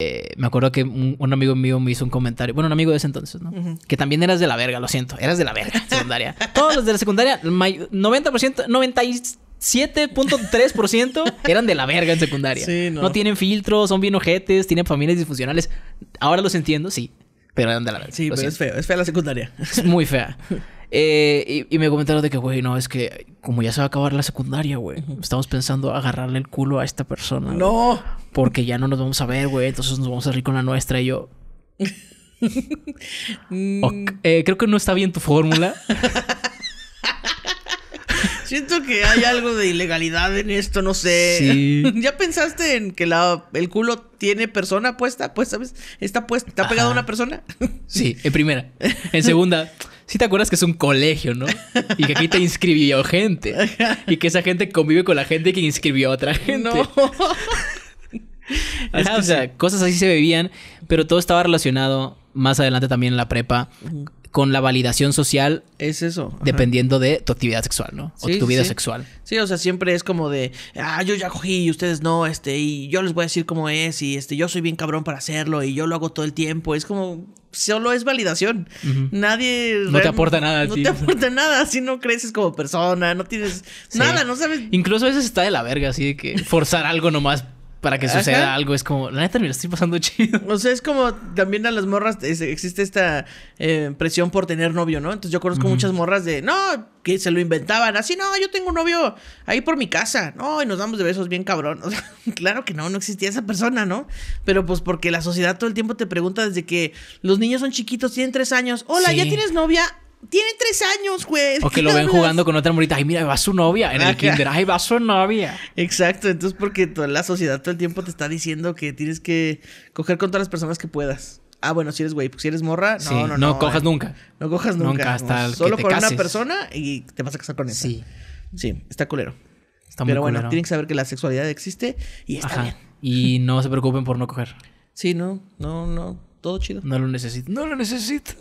Eh, me acuerdo que un, amigo mío me hizo un comentario. Bueno, un amigo de ese entonces, ¿no? Que también eras de la verga, lo siento. Eras de la verga, en secundaria. Todos los de la secundaria, 90%, 97.3% eran de la verga en secundaria. no. tienen filtros, son bien ojetes, tienen familias disfuncionales. Ahora los entiendo, sí. Pero eran de la verga. Sí, pero es feo. Es fea la secundaria. Es muy fea. Eh, y, me comentaron de que, güey, no, es que como ya se va a acabar la secundaria, güey, estamos pensando agarrarle el culo a esta persona. No. porque ya no nos vamos a ver, güey, entonces nos vamos a salir con la nuestra y yo. Eh, creo que no está bien tu fórmula. Siento que hay algo de ilegalidad en esto, no sé. ¿Ya pensaste en que la, el culo tiene persona puesta? Pues, ¿sabes? Está puesta, está pegado una persona. Sí, en primera. En segunda, si te acuerdas que es un colegio, ¿no? Y que aquí te inscribió gente. Y que esa gente convive con la gente que inscribió a otra gente. No. Ah, o sea, cosas así se bebían, pero todo estaba relacionado más adelante también en la prepa, con la validación social. Es eso. Dependiendo de tu actividad sexual, ¿no? O tu vida sexual. Sí, o sea, siempre es como de, ah, yo ya cogí y ustedes no, este, y yo les voy a decir cómo es, y este, yo soy bien cabrón para hacerlo, y yo lo hago todo el tiempo. Es como, solo es validación. Nadie. No te aporta nada. No te aporta nada. Así no creces como persona, no tienes nada, no sabes. Incluso a veces está de la verga, así de que forzar algo nomás para que suceda algo. Es como, la neta me lo estoy pasando chido. O sea, es como también a las morras existe esta eh, presión por tener novio, ¿no? Entonces yo conozco muchas morras de, no, que se lo inventaban. Así, no, yo tengo un novio ahí por mi casa. No, y nos damos de besos bien cabrón. claro que no, no existía esa persona, ¿no? Pero pues porque la sociedad todo el tiempo te pregunta desde que los niños son chiquitos, tienen tres años. Hola, ¿ya tienes novia? Tiene tres años, güey. O que lo ven jugando con otra morita. Ay, mira, va su novia en el kinder. Ay, va su novia. Exacto. Entonces, porque toda la sociedad todo el tiempo te está diciendo que tienes que coger con todas las personas que puedas. Ah, bueno, si eres güey, pues si eres morra, no, no, no. No cojas eh. nunca. No cojas nunca. Nunca, hasta Solo con una persona y te vas a casar con esa. Sí. Sí, está culero. Está muy Pero bueno, tienen que saber que la sexualidad existe y está Ajá. bien. Y no se preocupen por no coger. Sí, no, no, no todo chido. No lo necesito. No lo necesito.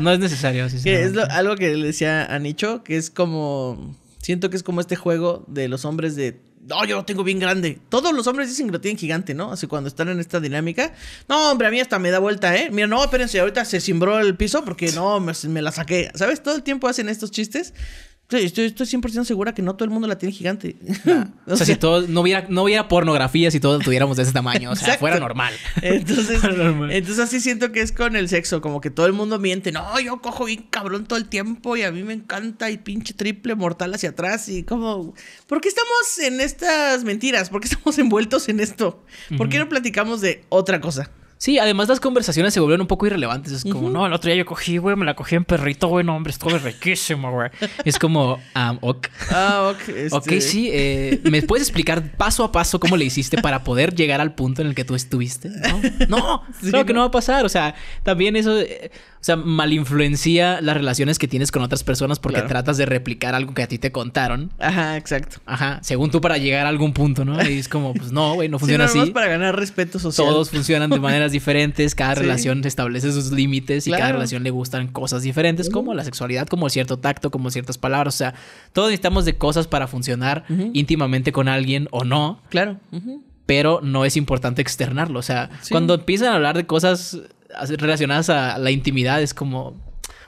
No, es necesario. es algo que le decía a Nicho, que es como... Siento que es como este juego de los hombres de... No, yo lo tengo bien grande. Todos los hombres dicen que lo tienen gigante, ¿no? Así cuando están en esta dinámica. No, hombre, a mí hasta me da vuelta, ¿eh? Mira, no, espérense, ahorita se cimbró el piso porque no, me la saqué. ¿Sabes? Todo el tiempo hacen estos chistes Estoy, 100% segura que no todo el mundo la tiene gigante. o, sea, si todos no hubiera, no hubiera pornografía si todos tuviéramos de ese tamaño. O sea, fuera normal. Entonces, normal. entonces así siento que es con el sexo, como que todo el mundo miente. No, yo cojo bien cabrón todo el tiempo y a mí me encanta y pinche triple mortal hacia atrás y como... ¿Por qué estamos en estas mentiras? ¿Por qué estamos envueltos en esto? ¿Por qué no platicamos de otra cosa? Sí, además las conversaciones se volvieron un poco irrelevantes. Es como, no, el otro día yo cogí, güey, me la cogí en perrito, güey, no, hombre, es riquísimo, güey. es como, ah, ok. Ah, ok. Este. Ok, sí. Eh, ¿Me puedes explicar paso a paso cómo le hiciste para poder llegar al punto en el que tú estuviste? No, no, que no. va a pasar. O sea, también eso, eh, o sea, malinfluencia las relaciones que tienes con otras personas porque tratas de replicar algo que a ti te contaron. Ajá, exacto. Ajá, según tú para llegar a algún punto, ¿no? Y es como, pues no, güey, no funciona así. para ganar respeto social. Todos funcionan de maneras diferentes, cada relación establece sus límites y cada relación le gustan cosas diferentes, como la sexualidad, como cierto tacto, como ciertas palabras. O sea, todos necesitamos de cosas para funcionar íntimamente con alguien o no. Claro. Pero no es importante externarlo. O sea, cuando empiezan a hablar de cosas relacionadas a la intimidad, es como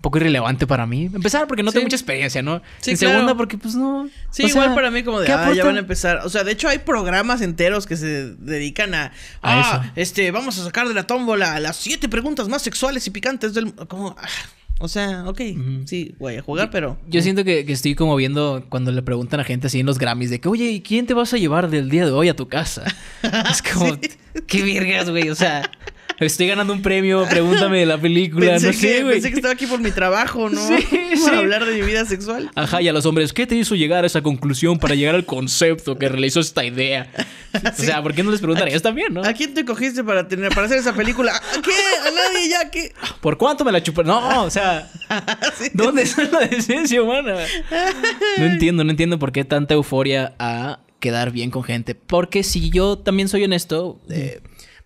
poco irrelevante para mí. Empezar porque no tengo mucha experiencia, ¿no? Sí, en segunda porque pues no. Sí, igual para mí como de, ah, ya van a empezar. O sea, de hecho hay programas enteros que se dedican a, a ah, este, vamos a sacar de la tómbola las siete preguntas más sexuales y picantes del como ah, O sea, ok, sí, voy a jugar, pero... Yo siento que, estoy como viendo cuando le preguntan a gente así en los Grammys de que, oye, ¿y quién te vas a llevar del día de hoy a tu casa? es como, qué virgas, güey, o sea estoy ganando un premio, pregúntame de la película. no sé, güey. Pensé que estaba aquí por mi trabajo, ¿no? Sí, hablar de mi vida sexual. Ajá, y a los hombres, ¿qué te hizo llegar a esa conclusión para llegar al concepto que realizó esta idea? O sea, ¿por qué no les preguntarías también, no? ¿A quién te cogiste para, tener, para hacer esa película? qué? ¿A nadie ya? ¿Qué? ¿Por cuánto me la chupé? No, o sea, ¿dónde está la decencia humana? No entiendo, no entiendo por qué tanta euforia a quedar bien con gente. Porque si yo también soy honesto, eh,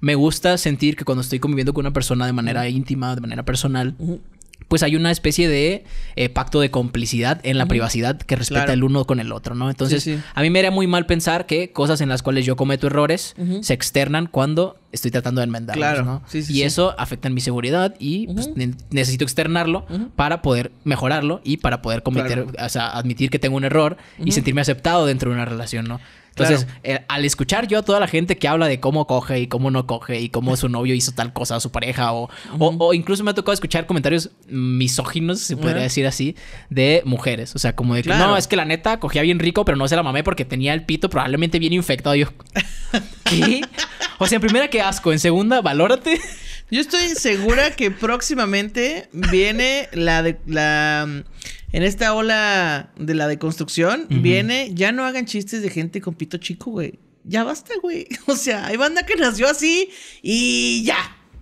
me gusta sentir que cuando estoy conviviendo con una persona de manera íntima, de manera personal, pues hay una especie de eh, pacto de complicidad en la privacidad que respeta el uno con el otro, ¿no? Entonces, a mí me era muy mal pensar que cosas en las cuales yo cometo errores se externan cuando estoy tratando de enmendarlos, ¿no? y eso afecta en mi seguridad y pues, necesito externarlo para poder mejorarlo y para poder cometer, o sea, admitir que tengo un error y sentirme aceptado dentro de una relación, ¿no? Entonces, eh, al escuchar yo a toda la gente que habla de cómo coge y cómo no coge y cómo su novio hizo tal cosa a su pareja, o, o, incluso me ha tocado escuchar comentarios misóginos, se podría decir así, de mujeres. O sea, como de que no, es que la neta cogía bien rico, pero no se la mamé porque tenía el pito probablemente bien infectado. Yo, ¿qué? O sea, en primera, qué asco. En segunda, valórate. Yo estoy segura que próximamente viene la de la en esta ola de la deconstrucción, viene, ya no hagan chistes de gente con pito chico, güey. Ya basta, güey. O sea, hay banda que nació así y ya.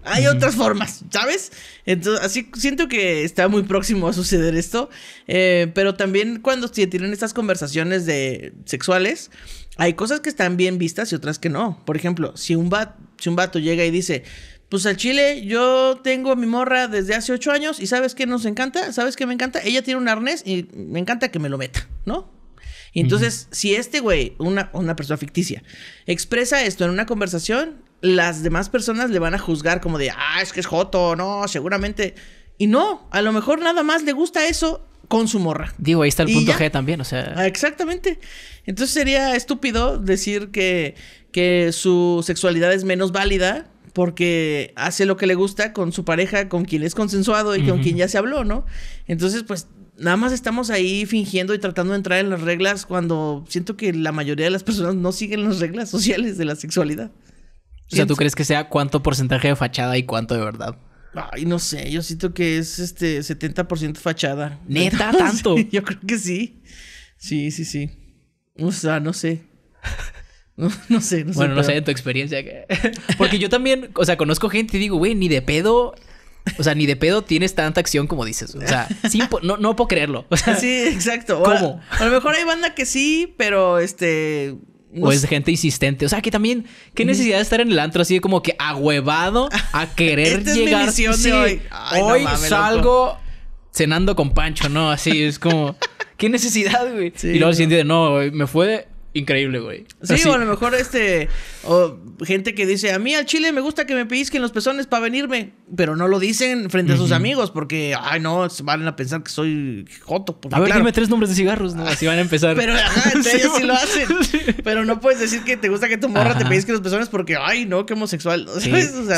Hay otras formas, ¿sabes? Entonces, así siento que está muy próximo a suceder esto. Eh, pero también cuando se tienen estas conversaciones de sexuales, hay cosas que están bien vistas y otras que no. Por ejemplo, si un, vato... si un vato llega y dice, pues al chile, yo tengo a mi morra desde hace ocho años y ¿sabes qué nos encanta? ¿Sabes qué me encanta? Ella tiene un arnés y me encanta que me lo meta, ¿no? Y entonces, si este güey, una, persona ficticia, expresa esto en una conversación, las demás personas le van a juzgar como de, ah, es que es joto, no, seguramente. Y no, a lo mejor nada más le gusta eso con su morra. Digo, ahí está el punto G también, o sea. Ah, exactamente. Entonces sería estúpido decir que, que su sexualidad es menos válida porque hace lo que le gusta con su pareja, con quien es consensuado y con quien ya se habló, ¿no? Entonces, pues nada más estamos ahí fingiendo y tratando de entrar en las reglas cuando siento que la mayoría de las personas no siguen las reglas sociales de la sexualidad. O sea, ¿tú crees que sea cuánto porcentaje de fachada y cuánto de verdad? Ay, no sé, yo siento que es este 70% fachada. Neta, tanto. yo creo que sí. Sí, sí, sí. O sea, no sé. No, sé, no sé. Bueno, no sé de tu experiencia. Porque yo también, o sea, conozco gente y digo, güey, ni de pedo. O sea, ni de pedo tienes tanta acción como dices. O sea, no, puedo creerlo. O sí, exacto. ¿Cómo? A, lo mejor hay banda que sí, pero este. o es gente insistente. O sea, que también, qué necesidad de estar en el antro así como que huevado a querer llegar. Es sí, hoy salgo cenando con Pancho, ¿no? Así es como, qué necesidad, güey. y luego el siguiente, no, me fue increíble, güey. Sí, o a lo mejor este. O gente que dice: A mí al chile me gusta que me pellizquen los pezones para venirme. Pero no lo dicen frente a sus amigos porque, ay, no, van a pensar que soy joto. Pues, a ver, dime tres nombres de cigarros, ¿no? Así van a empezar. Pero, ajá, entonces sí, lo hacen. Pero no puedes decir que te gusta que tu morra te que los pezones porque, ay, no, qué homosexual.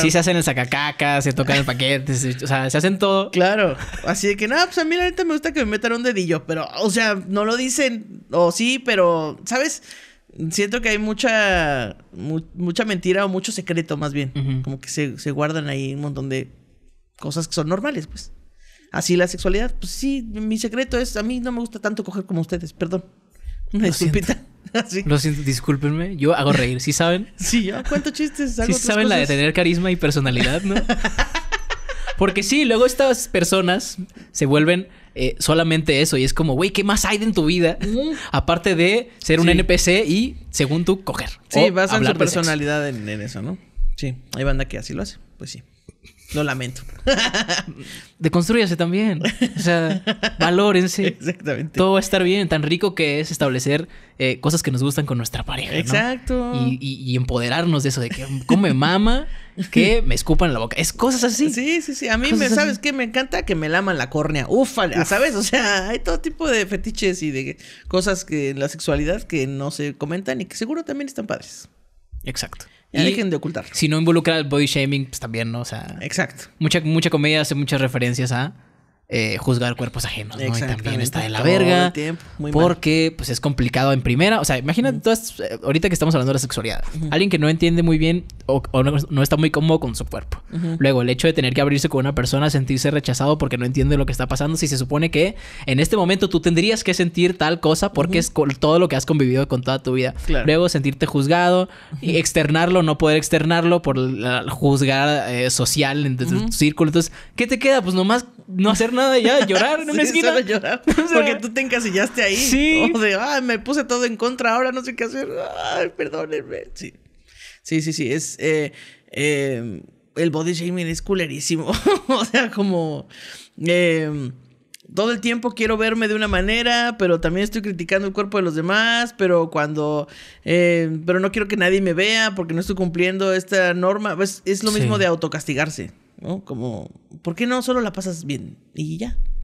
Sí, se hacen el sacacaca, se tocan el paquete, o sea, se hacen todo. Claro. Así de que, nada, pues a mí la neta me gusta que me metan un dedillo. Pero, o sea, no lo dicen o sí, pero, ¿sabes? Siento que hay mucha, mucha mentira o mucho secreto más bien. Como que se, guardan ahí un montón de cosas que son normales, pues. Así la sexualidad, pues sí, mi secreto es, a mí no me gusta tanto coger como ustedes, perdón. Una ah, discúlpenme, yo hago reír, ¿sí saben? Sí, yo cuento chistes. Hago sí saben la de tener carisma y personalidad, ¿no? Porque sí, luego estas personas se vuelven eh, solamente eso. Y es como, güey, ¿qué más hay de en tu vida? Aparte de ser un NPC y, según tú, coger. Sí, a su personalidad en, en, eso, ¿no? Sí, hay banda que así lo hace. Pues sí. No lamento. Deconstruyase también. O sea, valórense. Exactamente. Todo va a estar bien. Tan rico que es establecer eh, cosas que nos gustan con nuestra pareja. Exacto. Y, empoderarnos de eso, de que come mama, que me escupan la boca. Es cosas así. Sí, sí, sí. A mí, me, ¿sabes qué? Me encanta que me laman la córnea. Uf, ¿sabes? O sea, hay todo tipo de fetiches y de cosas que en la sexualidad que no se comentan y que seguro también están padres. Exacto. Y de ocultar. Si no involucra el body shaming, pues también, ¿no? O sea. Exacto. Mucha, mucha comedia hace muchas referencias a eh, juzgar cuerpos ajenos, ¿no? Y también está de la verga. porque pues es complicado en primera. O sea, imagínate, todas, eh, ahorita que estamos hablando de la sexualidad, alguien que no entiende muy bien o, no, está muy cómodo con su cuerpo. Luego, el hecho de tener que abrirse con una persona, sentirse rechazado porque no entiende lo que está pasando, si se supone que en este momento tú tendrías que sentir tal cosa porque es todo lo que has convivido con toda tu vida. Luego, sentirte juzgado y externarlo, no poder externarlo por juzgar eh, social en tu círculo. Entonces, ¿qué te queda? Pues nomás no hacer nada ya llorar en una esquina. llorar, porque tú te encasillaste ahí. Sí. me puse todo en contra, ahora no sé qué hacer. Ay, perdónenme. Sí, sí, sí. Es. Eh, eh, el body shaming es culerísimo. o sea, como. Em, todo el tiempo quiero verme de una manera, pero también estoy criticando el cuerpo de los demás, pero cuando, em, pero no quiero que nadie me vea porque no estoy cumpliendo esta norma. Es, pues, es lo mismo de autocastigarse. ¿no? Como, ¿por qué no solo la pasas bien? Y ya.